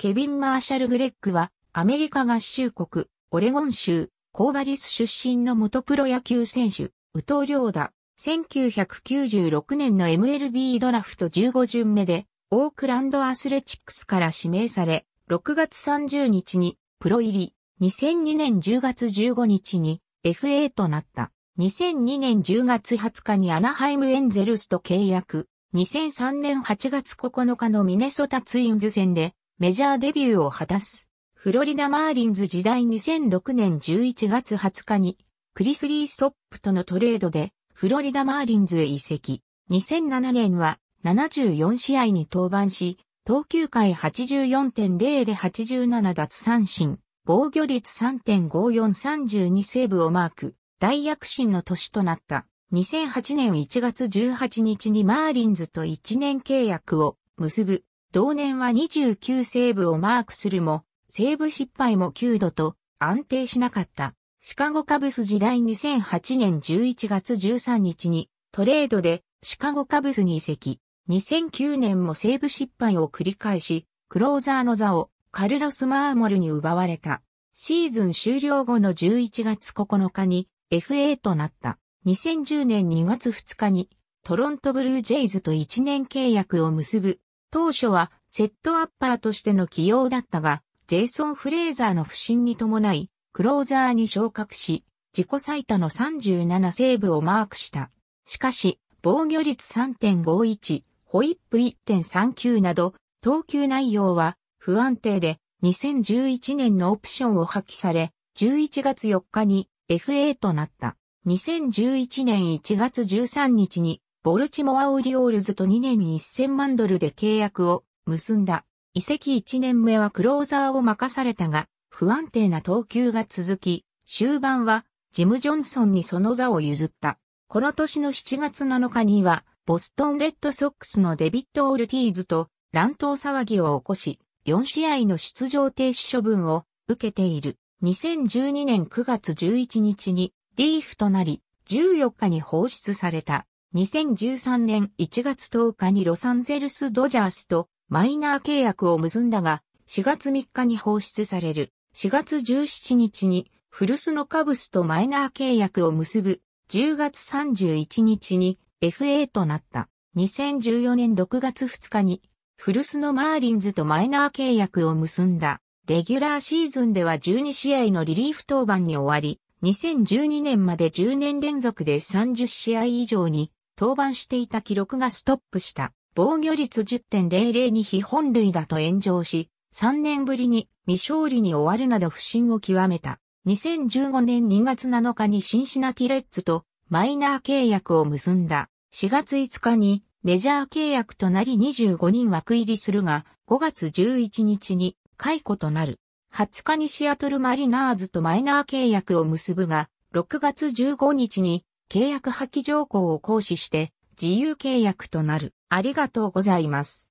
ケビン・マーシャル・グレッグは、アメリカ合衆国、オレゴン州、コーバリス出身の元プロ野球選手、宇藤良太。1996年の MLB ドラフト15巡目で、オークランドアスレチックスから指名され、6月30日にプロ入り、2002年10月15日に FA となった。2002年10月20日にアナハイムエンゼルスと契約。2003年8月9日のミネソタツインズ戦でメジャーデビューを果たす。フロリダ・マーリンズ時代2006年11月20日に、クリス・リー・ソップとのトレードで、フロリダ・マーリンズへ移籍。2007年は74試合に登板し、投球回84.0で87奪三振、防御率3.5432セーブをマーク、大躍進の年となった。2008年1月18日にマーリンズと1年契約を結ぶ。同年は29セーブをマークするも、セーブ失敗も9度と安定しなかった。シカゴカブス時代2008年11月13日にトレードでシカゴカブスに移籍。2009年もセーブ失敗を繰り返し、クローザーの座をカルロス・マーモルに奪われた。シーズン終了後の11月9日に FA となった。2010年2月2日にトロントブルージェイズと1年契約を結ぶ当初はセットアッパーとしての起用だったが、ジェイソン・フレーザーの不振に伴い、クローザーに昇格し、自己最多の37セーブをマークした。しかし、防御率3.51、ホイップ1.39など、投球内容は不安定で、2011年のオプションを破棄され、11月4日に FA となった。2011年1月13日にボルチモア・オリオールズと2年1000万ドルで契約を結んだ。移籍1年目はクローザーを任されたが、不安定な投球が続き、終盤はジム・ジョンソンにその座を譲った。この年の7月7日には、ボストン・レッドソックスのデビッド・オルティーズと乱闘騒ぎを起こし、4試合の出場停止処分を受けている。2012年9月11日にーフとなり、14日に放出された。2013年1月10日にロサンゼルスドジャースとマイナー契約を結んだが、4月3日に放出される。4月17日に古巣のカブスとマイナー契約を結ぶ。10月31日に FA となった。2014年6月2日に古巣のマーリンズとマイナー契約を結んだ。レギュラーシーズンでは12試合のリリーフ登板に終わり、2012年まで10年連続で30試合以上に登板していた記録がストップした。防御率10.00に非本塁打と炎上し、3年ぶりに未勝利に終わるなど不振を極めた。2015年2月7日にシンシナティレッツとマイナー契約を結んだ。4月5日にメジャー契約となり25人枠入りするが、5月11日に解雇となる。20日にシアトルマリナーズとマイナー契約を結ぶが、6月15日に契約破棄条項を行使して自由契約となる。ありがとうございます。